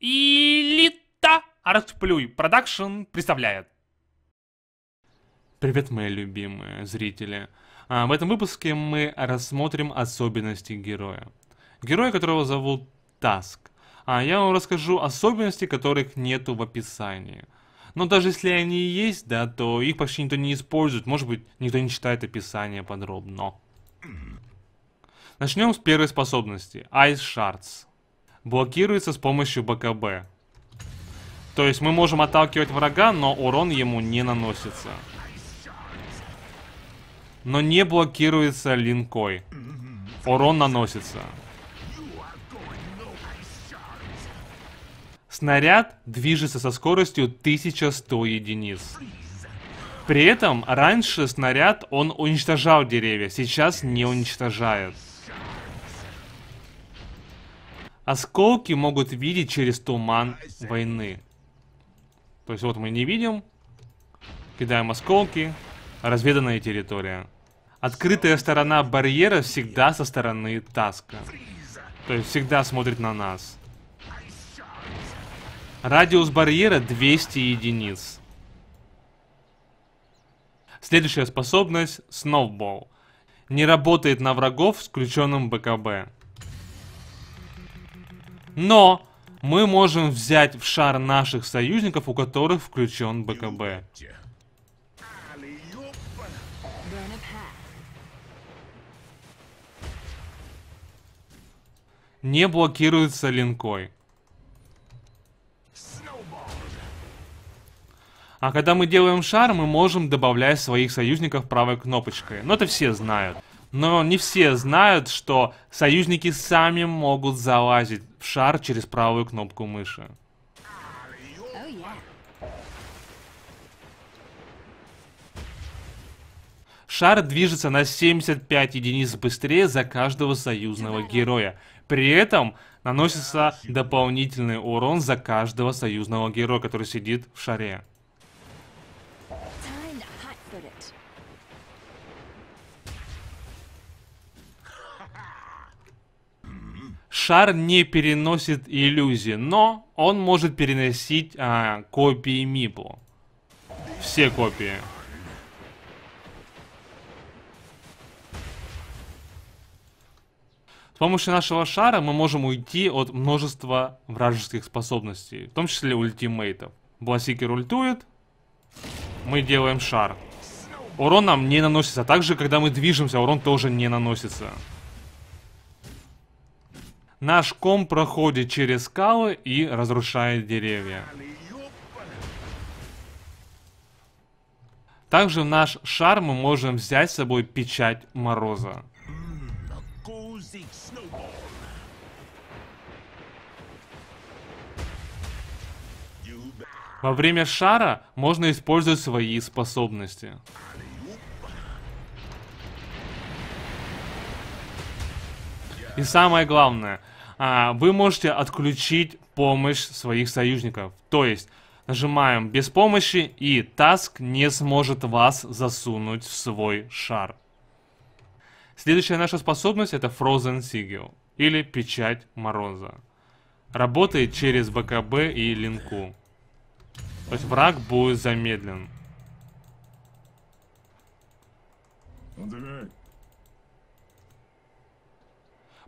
Элита Артплюй Продакшн представляет. Привет, мои любимые зрители. А, в этом выпуске мы рассмотрим особенности героя. Героя, которого зовут Таск. А я вам расскажу особенности, которых нету в описании. Но даже если они есть, да, то их почти никто не использует. Может быть, никто не читает описание подробно. Начнем с первой способности. Ice Shards блокируется с помощью БКБ. То есть мы можем отталкивать врага, но урон ему не наносится. Но не блокируется линкой. Урон наносится. Снаряд движется со скоростью 1100 единиц. При этом раньше снаряд он уничтожал деревья, сейчас не уничтожает. Осколки могут видеть через туман войны. То есть вот мы не видим. Кидаем осколки. Разведанная территория. Открытая сторона барьера всегда со стороны таска. То есть всегда смотрит на нас. Радиус барьера 200 единиц. Следующая способность – сноубол. Не работает на врагов с включенным БКБ. Но мы можем взять в шар наших союзников, у которых включен БКБ. Не блокируется линкой. А когда мы делаем шар, мы можем добавлять своих союзников правой кнопочкой. Но это все знают. Но не все знают, что союзники сами могут залазить в шар через правую кнопку мыши. Шар движется на 75 единиц быстрее за каждого союзного героя. При этом наносится дополнительный урон за каждого союзного героя, который сидит в шаре. шар не переносит иллюзии, но он может переносить а, копии Мипу. Все копии. С помощью нашего шара мы можем уйти от множества вражеских способностей, в том числе ультимейтов. Бласикер ультует, мы делаем шар. Урон нам не наносится, а также когда мы движемся, урон тоже не наносится. Наш ком проходит через скалы и разрушает деревья. Также в наш шар мы можем взять с собой печать мороза. Во время шара можно использовать свои способности. И самое главное, а, вы можете отключить помощь своих союзников. То есть, нажимаем без помощи, и Таск не сможет вас засунуть в свой шар. Следующая наша способность это Frozen Sigil, или Печать Мороза. Работает через БКБ и линку. То есть враг будет замедлен.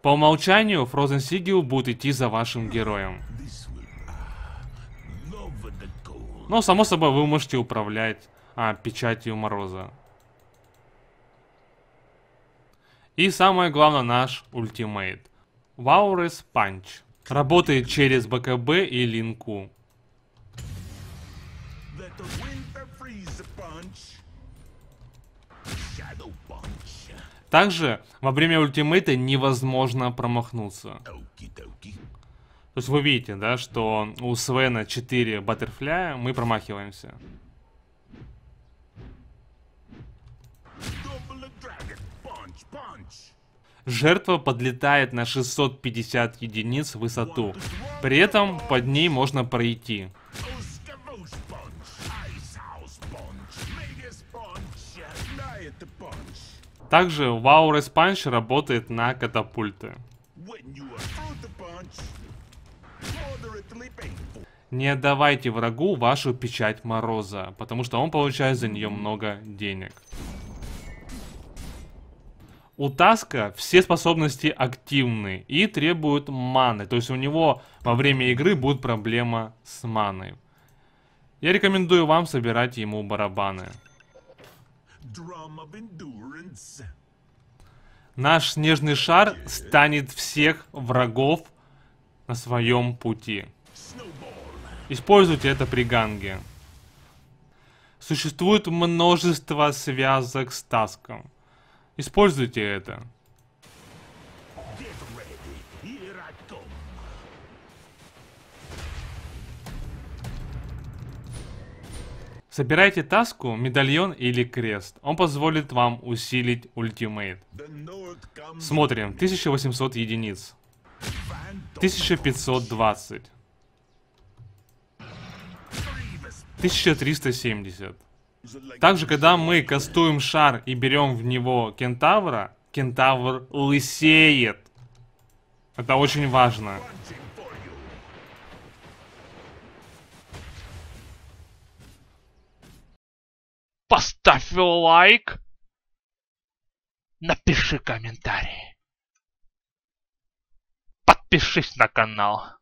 По умолчанию Frozen Sigil будет идти за вашим героем. Но, само собой, вы можете управлять а, печатью Мороза. И самое главное, наш ультимейт. Ваурес Панч. Работает через БКБ и Линку. Также во время ультимейта невозможно промахнуться. То есть вы видите, да, что у Свена 4 баттерфляя, мы промахиваемся. Жертва подлетает на 650 единиц в высоту. При этом под ней можно пройти. Также Wow Response работает на катапульты. Не отдавайте врагу вашу печать Мороза, потому что он получает за нее много денег. У Таска все способности активны и требуют маны, то есть у него во время игры будет проблема с маной. Я рекомендую вам собирать ему барабаны. Наш снежный шар станет всех врагов на своем пути. Используйте это при ганге. Существует множество связок с таском. Используйте это. Собирайте таску, медальон или крест. Он позволит вам усилить ультимейт. Смотрим. 1800 единиц. 1520. 1370. Также, когда мы кастуем шар и берем в него кентавра, кентавр лысеет. Это очень важно. поставь лайк, напиши комментарий. Подпишись на канал.